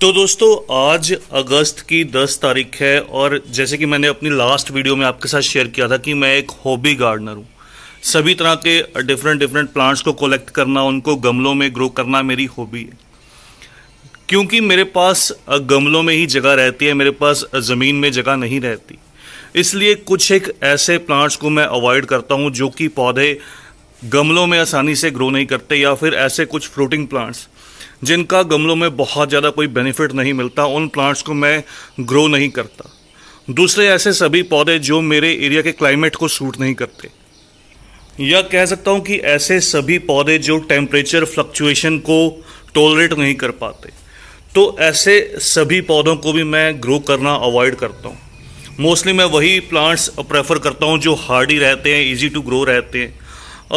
तो दोस्तों आज अगस्त की 10 तारीख है और जैसे कि मैंने अपनी लास्ट वीडियो में आपके साथ शेयर किया था कि मैं एक हॉबी गार्डनर हूँ सभी तरह के डिफरेंट डिफरेंट प्लांट्स को कलेक्ट करना उनको गमलों में ग्रो करना मेरी हॉबी है क्योंकि मेरे पास गमलों में ही जगह रहती है मेरे पास ज़मीन में जगह नहीं रहती इसलिए कुछ एक ऐसे प्लांट्स को मैं अवॉइड करता हूँ जो कि पौधे गमलों में आसानी से ग्रो नहीं करते या फिर ऐसे कुछ फ्रूटिंग प्लांट्स जिनका गमलों में बहुत ज़्यादा कोई बेनिफिट नहीं मिलता उन प्लांट्स को मैं ग्रो नहीं करता दूसरे ऐसे सभी पौधे जो मेरे एरिया के क्लाइमेट को सूट नहीं करते या कह सकता हूँ कि ऐसे सभी पौधे जो टेम्परेचर फ्लक्चुएशन को टॉलरेट नहीं कर पाते तो ऐसे सभी पौधों को भी मैं ग्रो करना अवॉइड करता हूँ मोस्टली मैं वही प्लांट्स प्रेफर करता हूँ जो हार्डी रहते हैं इजी टू ग्रो रहते हैं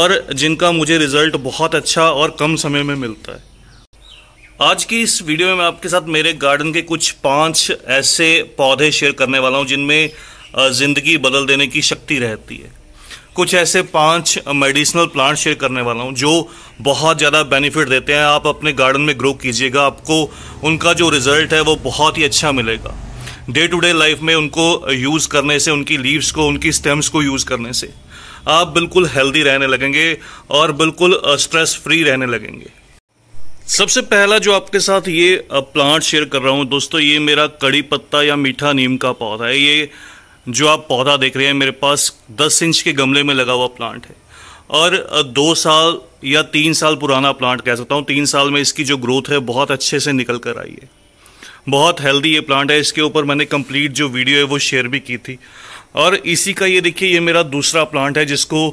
और जिनका मुझे रिज़ल्ट बहुत अच्छा और कम समय में मिलता है आज की इस वीडियो में मैं आपके साथ मेरे गार्डन के कुछ पांच ऐसे पौधे शेयर करने वाला हूं जिनमें ज़िंदगी बदल देने की शक्ति रहती है कुछ ऐसे पांच मेडिसिनल प्लांट शेयर करने वाला हूं जो बहुत ज़्यादा बेनिफिट देते हैं आप अपने गार्डन में ग्रो कीजिएगा आपको उनका जो रिज़ल्ट है वो बहुत ही अच्छा मिलेगा डे टू डे लाइफ में उनको यूज़ करने से उनकी लीव्स को उनकी स्टेम्स को यूज़ करने से आप बिल्कुल हेल्दी रहने लगेंगे और बिल्कुल स्ट्रेस फ्री रहने लगेंगे सबसे पहला जो आपके साथ ये प्लांट शेयर कर रहा हूँ दोस्तों ये मेरा कड़ी पत्ता या मीठा नीम का पौधा है ये जो आप पौधा देख रहे हैं मेरे पास 10 इंच के गमले में लगा हुआ प्लांट है और दो साल या तीन साल पुराना प्लांट कह सकता हूँ तीन साल में इसकी जो ग्रोथ है बहुत अच्छे से निकल कर आई है बहुत हेल्दी ये प्लांट है इसके ऊपर मैंने कंप्लीट जो वीडियो है वो शेयर भी की थी और इसी का ये देखिए ये मेरा दूसरा प्लांट है जिसको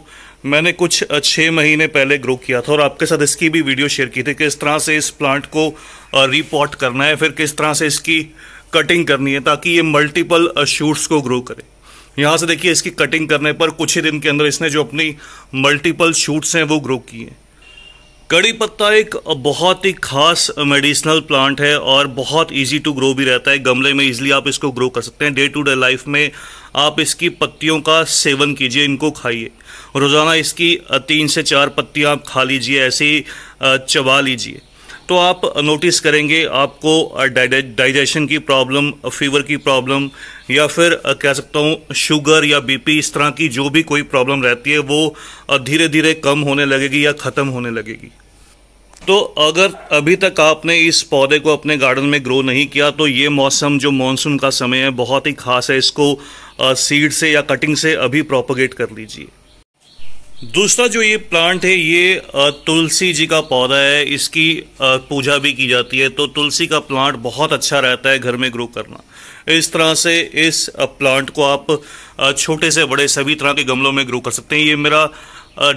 मैंने कुछ छः महीने पहले ग्रो किया था और आपके साथ इसकी भी वीडियो शेयर की थी किस तरह से इस प्लांट को रिपोर्ट करना है फिर किस तरह से इसकी कटिंग करनी है ताकि ये मल्टीपल शूट्स को ग्रो करे यहाँ से देखिए इसकी कटिंग करने पर कुछ ही दिन के अंदर इसने जो अपनी मल्टीपल शूट्स हैं वो ग्रो किए हैं कड़ी पत्ता एक बहुत ही खास मेडिसिनल प्लांट है और बहुत इजी टू ग्रो भी रहता है गमले में इजीली आप इसको ग्रो कर सकते हैं डे टू डे लाइफ में आप इसकी पत्तियों का सेवन कीजिए इनको खाइए रोज़ाना इसकी तीन से चार पत्तियाँ आप खा लीजिए ऐसे ही चबा लीजिए तो आप नोटिस करेंगे आपको डाइजेशन की प्रॉब्लम फीवर की प्रॉब्लम या फिर कह सकता हूँ शुगर या बीपी इस तरह की जो भी कोई प्रॉब्लम रहती है वो धीरे धीरे कम होने लगेगी या ख़त्म होने लगेगी तो अगर अभी तक आपने इस पौधे को अपने गार्डन में ग्रो नहीं किया तो ये मौसम जो मानसून का समय है बहुत ही खास है इसको सीड से या कटिंग से अभी प्रोपोगेट कर लीजिए दूसरा जो ये प्लांट है ये तुलसी जी का पौधा है इसकी पूजा भी की जाती है तो तुलसी का प्लांट बहुत अच्छा रहता है घर में ग्रो करना इस तरह से इस प्लांट को आप छोटे से बड़े सभी तरह के गमलों में ग्रो कर सकते हैं ये मेरा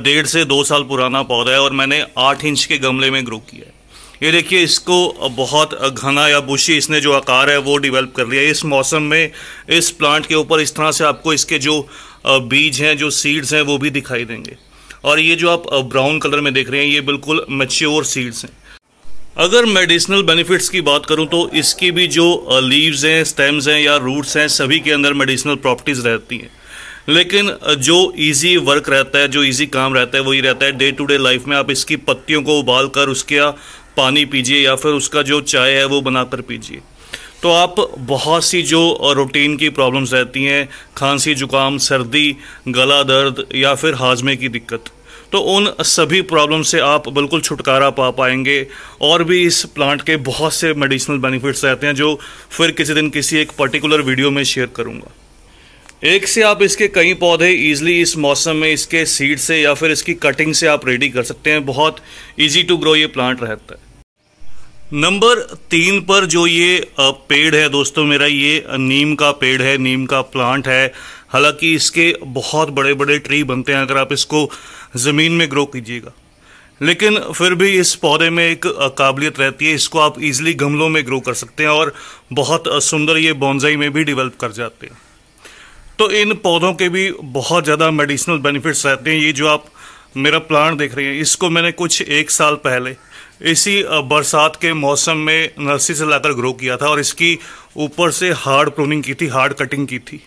डेढ़ से दो साल पुराना पौधा है और मैंने आठ इंच के गमले में ग्रो किया है ये देखिए इसको बहुत घना या बुशी इसने जो आकार है वो डिवेल्प कर लिया इस मौसम में इस प्लांट के ऊपर इस तरह से आपको इसके जो बीज हैं जो सीड्स हैं वो भी दिखाई देंगे और ये जो आप ब्राउन कलर में देख रहे हैं ये बिल्कुल मेच्योर सीड्स हैं अगर मेडिसिनल बेनिफिट्स की बात करूं तो इसकी भी जो लीव्स हैं स्टेम्स हैं या रूट्स हैं सभी के अंदर मेडिसिनल प्रॉपर्टीज़ रहती हैं लेकिन जो इजी वर्क रहता है जो इजी काम रहता है वो ये रहता है डे टू डे लाइफ में आप इसकी पत्तियों को उबाल कर उसका पानी पीजिए या फिर उसका जो चाय है वो बनाकर पीजिए तो आप बहुत सी जो रूटीन की प्रॉब्लम्स रहती हैं खांसी जुकाम सर्दी गला दर्द या फिर हाजमे की दिक्कत तो उन सभी प्रॉब्लम से आप बिल्कुल छुटकारा पा पाएंगे और भी इस प्लांट के बहुत से मेडिसिनल बेनिफिट्स रहते हैं जो फिर किसी दिन किसी एक पर्टिकुलर वीडियो में शेयर करूँगा एक से आप इसके कई पौधे ईजिली इस मौसम में इसके सीड से या फिर इसकी कटिंग से आप रेडी कर सकते हैं बहुत ईजी टू ग्रो ये प्लांट रहता है नंबर तीन पर जो ये पेड़ है दोस्तों मेरा ये नीम का पेड़ है नीम का प्लांट है हालांकि इसके बहुत बड़े बड़े ट्री बनते हैं अगर आप इसको ज़मीन में ग्रो कीजिएगा लेकिन फिर भी इस पौधे में एक काबिलियत रहती है इसको आप इजीली गमलों में ग्रो कर सकते हैं और बहुत सुंदर ये बॉन्जाई में भी डिवेल्प कर जाते हैं तो इन पौधों के भी बहुत ज़्यादा मेडिसिनल बेनिफिट्स रहते हैं ये जो आप मेरा प्लांट देख रहे हैं इसको मैंने कुछ एक साल पहले इसी बरसात के मौसम में नर्सरी से लाकर ग्रो किया था और इसकी ऊपर से हार्ड प्रूनिंग की थी हार्ड कटिंग की थी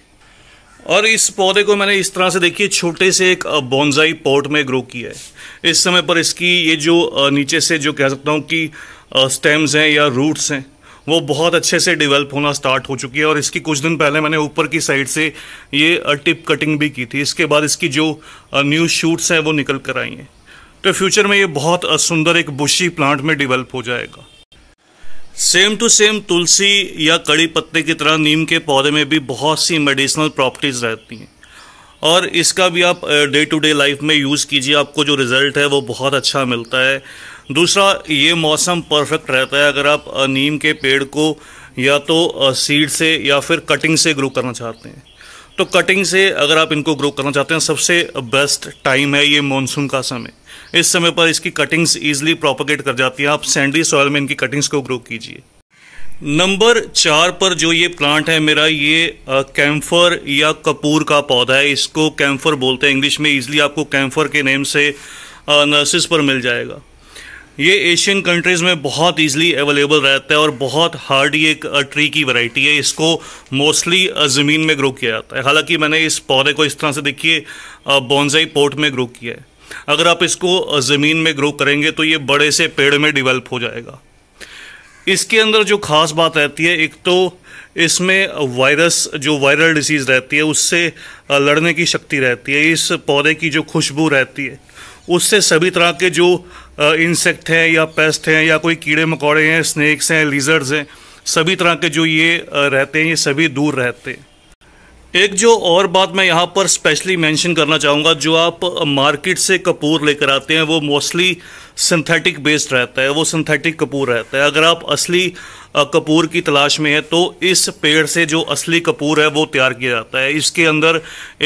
और इस पौधे को मैंने इस तरह से देखिए छोटे से एक बॉन्जाई पॉट में ग्रो किया है इस समय पर इसकी ये जो नीचे से जो कह सकता हूँ कि स्टेम्स हैं या रूट्स हैं वो बहुत अच्छे से डेवलप होना स्टार्ट हो चुकी है और इसकी कुछ दिन पहले मैंने ऊपर की साइड से ये टिप कटिंग भी की थी इसके बाद इसकी जो न्यू शूट्स हैं वो निकल कर आई हैं तो फ्यूचर में ये बहुत सुंदर एक बुशी प्लांट में डेवलप हो जाएगा सेम टू सेम तुलसी या कड़ी पत्ते की तरह नीम के पौधे में भी बहुत सी मेडिसिनल प्रॉपर्टीज़ रहती हैं और इसका भी आप डे टू डे लाइफ में यूज़ कीजिए आपको जो रिज़ल्ट है वो बहुत अच्छा मिलता है दूसरा ये मौसम परफेक्ट रहता है अगर आप नीम के पेड़ को या तो सीड से या फिर कटिंग से ग्रो करना चाहते हैं तो कटिंग से अगर आप इनको ग्रो करना चाहते हैं सबसे बेस्ट टाइम है ये मानसून का समय इस समय पर इसकी कटिंग्स ईजिली प्रोपोगेट कर जाती है आप सैंडी सॉयल में इनकी कटिंग्स को ग्रो कीजिए नंबर चार पर जो ये प्लांट है मेरा ये कैम्फर या कपूर का पौधा है इसको कैम्फर बोलते हैं इंग्लिश में ईजिली आपको कैम्फर के नेम से नर्सिस पर मिल जाएगा ये एशियन कंट्रीज़ में बहुत ईजिली अवेलेबल रहता है और बहुत हार्ड ये एक ट्री की वैरायटी है इसको मोस्टली ज़मीन में ग्रो किया जाता है हालांकि मैंने इस पौधे को इस तरह से देखिए बॉन्जाई पोर्ट में ग्रो किया है अगर आप इसको ज़मीन में ग्रो करेंगे तो ये बड़े से पेड़ में डिवेल्प हो जाएगा इसके अंदर जो खास बात रहती है एक तो इसमें वायरस जो वायरल डिजीज रहती है उससे लड़ने की शक्ति रहती है इस पौधे की जो खुशबू रहती है उससे सभी तरह के जो इंसेक्ट हैं या पेस्ट हैं या कोई कीड़े मकोड़े हैं स्नैक्स हैं लीजर्स हैं सभी तरह के जो ये रहते हैं ये सभी दूर रहते हैं एक जो और बात मैं यहाँ पर स्पेशली मेंशन करना चाहूँगा जो आप मार्केट से कपूर लेकर आते हैं वो मोस्टली सिंथेटिक बेस्ड रहता है वो सिंथेटिक कपूर रहता है अगर आप असली कपूर की तलाश में है तो इस पेड़ से जो असली कपूर है वो तैयार किया जाता है इसके अंदर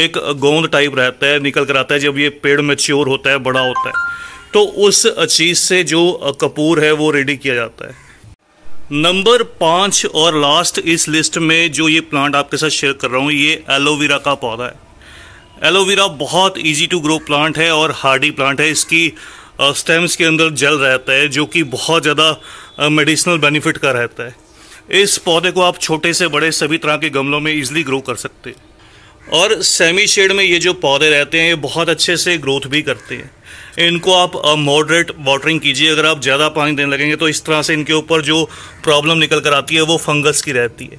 एक गोंद टाइप रहता है निकल कर आता है जब ये पेड़ मेच्योर होता है बड़ा होता है तो उस चीज़ से जो कपूर है वो रेडी किया जाता है नंबर पाँच और लास्ट इस लिस्ट में जो ये प्लांट आपके साथ शेयर कर रहा हूँ ये एलोवेरा का पौधा है एलोवेरा बहुत इजी टू ग्रो प्लांट है और हार्डी प्लांट है इसकी स्टेम्स के अंदर जल रहता है जो कि बहुत ज़्यादा मेडिसिनल बेनिफिट का रहता है इस पौधे को आप छोटे से बड़े सभी तरह के गमलों में ईजिली ग्रो कर सकते हैं और सेमी शेड में ये जो पौधे रहते हैं ये बहुत अच्छे से ग्रोथ भी करते हैं इनको आप मॉडरेट वाटरिंग कीजिए अगर आप ज़्यादा पानी देने लगेंगे तो इस तरह से इनके ऊपर जो प्रॉब्लम निकल कर आती है वो फंगस की रहती है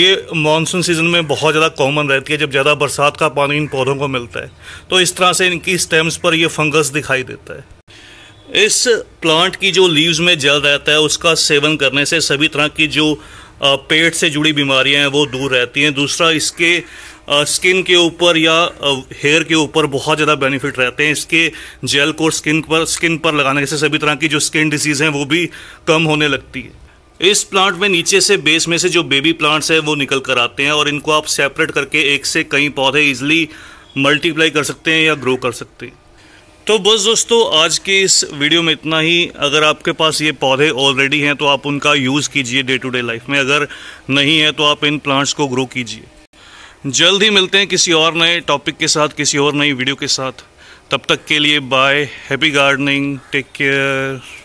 ये मानसून सीज़न में बहुत ज़्यादा कॉमन रहती है जब ज़्यादा बरसात का पानी इन पौधों को मिलता है तो इस तरह से इनकी स्टेम्स पर यह फंगस दिखाई देता है इस प्लांट की जो लीव्स में जल रहता है उसका सेवन करने से सभी तरह की जो पेट से जुड़ी बीमारियां हैं वो दूर रहती हैं दूसरा इसके स्किन के ऊपर या हेयर के ऊपर बहुत ज़्यादा बेनिफिट रहते हैं इसके जेल को स्किन पर स्किन पर लगाने से सभी तरह की जो स्किन डिजीज़ हैं वो भी कम होने लगती है इस प्लांट में नीचे से बेस में से जो बेबी प्लांट्स हैं वो निकल कर आते हैं और इनको आप सेपरेट करके एक से कई पौधे ईजिली मल्टीप्लाई कर सकते हैं या ग्रो कर सकते हैं तो बस दोस्तों आज के इस वीडियो में इतना ही अगर आपके पास ये पौधे ऑलरेडी हैं तो आप उनका यूज़ कीजिए डे टू डे लाइफ में अगर नहीं है तो आप इन प्लांट्स को ग्रो कीजिए जल्द ही मिलते हैं किसी और नए टॉपिक के साथ किसी और नई वीडियो के साथ तब तक के लिए bye happy gardening take care